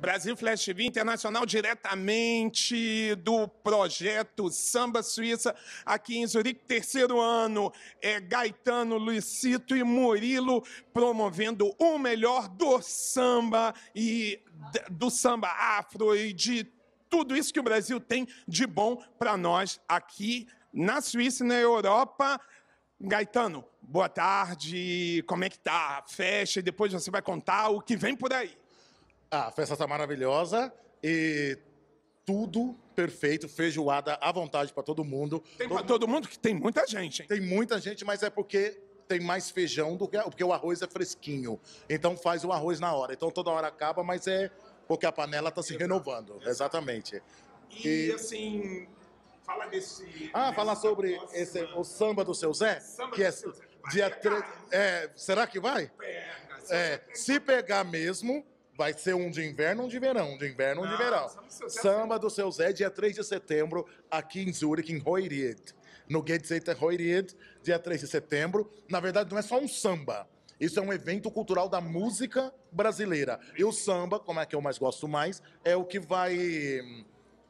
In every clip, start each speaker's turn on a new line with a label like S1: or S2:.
S1: Brasil Flash TV Internacional, diretamente do projeto Samba Suíça, aqui em Zurique, terceiro ano. É Gaetano, Luicito e Murilo promovendo o melhor do samba e do samba afro e de tudo isso que o Brasil tem de bom para nós aqui na Suíça e na Europa. Gaetano, boa tarde. Como é que tá? Fecha e depois você vai contar o que vem por aí.
S2: Ah, a festa está maravilhosa e tudo perfeito, feijoada à vontade para todo mundo. Tem para todo mundo que tem muita gente, hein? Tem muita gente, mas é porque tem mais feijão do que porque o arroz é fresquinho. Então faz o arroz na hora. Então toda hora acaba, mas é porque a panela está se Exato. renovando, exatamente.
S1: E, e, assim, fala desse
S2: Ah, falar sobre esse, né? o samba do seu Zé, samba que é Zé. dia 3, tre... Né? é, será que vai? Pega, se é, se pegar mesmo, Vai ser um de inverno, um de verão, um de inverno, um de ah, verão. Samba do Seu Zé, dia 3 de setembro, aqui em Zurich, em Roiried. No Gedzeiter Roiried, dia 3 de setembro. Na verdade, não é só um samba. Isso é um evento cultural da música brasileira. E o samba, como é que eu mais gosto mais, é o que vai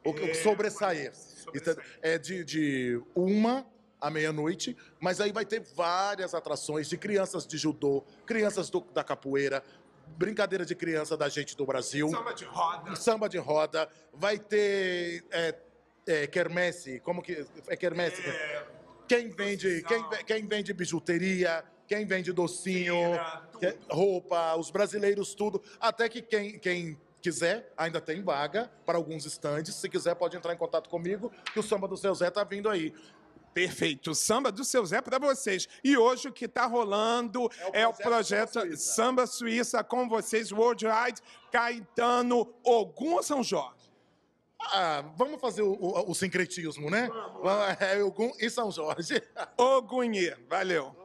S2: o que é, sobressair. É sobressair. É de, de uma à meia-noite, mas aí vai ter várias atrações de crianças de judô, crianças do, da capoeira, brincadeira de criança da gente do Brasil. Samba de roda. Samba de roda. Vai ter é, é, quermesse, como que é quermesse? É, quem vende, quem, quem vende bijuteria, quem vende docinho, roupa, os brasileiros tudo, até que quem, quem quiser, ainda tem vaga para alguns estandes. Se quiser, pode entrar em contato comigo, que o Samba do
S1: Seu Zé tá vindo aí. Perfeito. Samba do seu Zé é para vocês. E hoje o que está rolando é o, projeto, é o projeto Samba, Suíça. Samba Suíça com vocês, Worldwide, Caetano, Ogum ou São Jorge? Ah, vamos fazer o, o, o sincretismo,
S2: né? Vamos. É, Ogum e São Jorge. Ogunhê, valeu.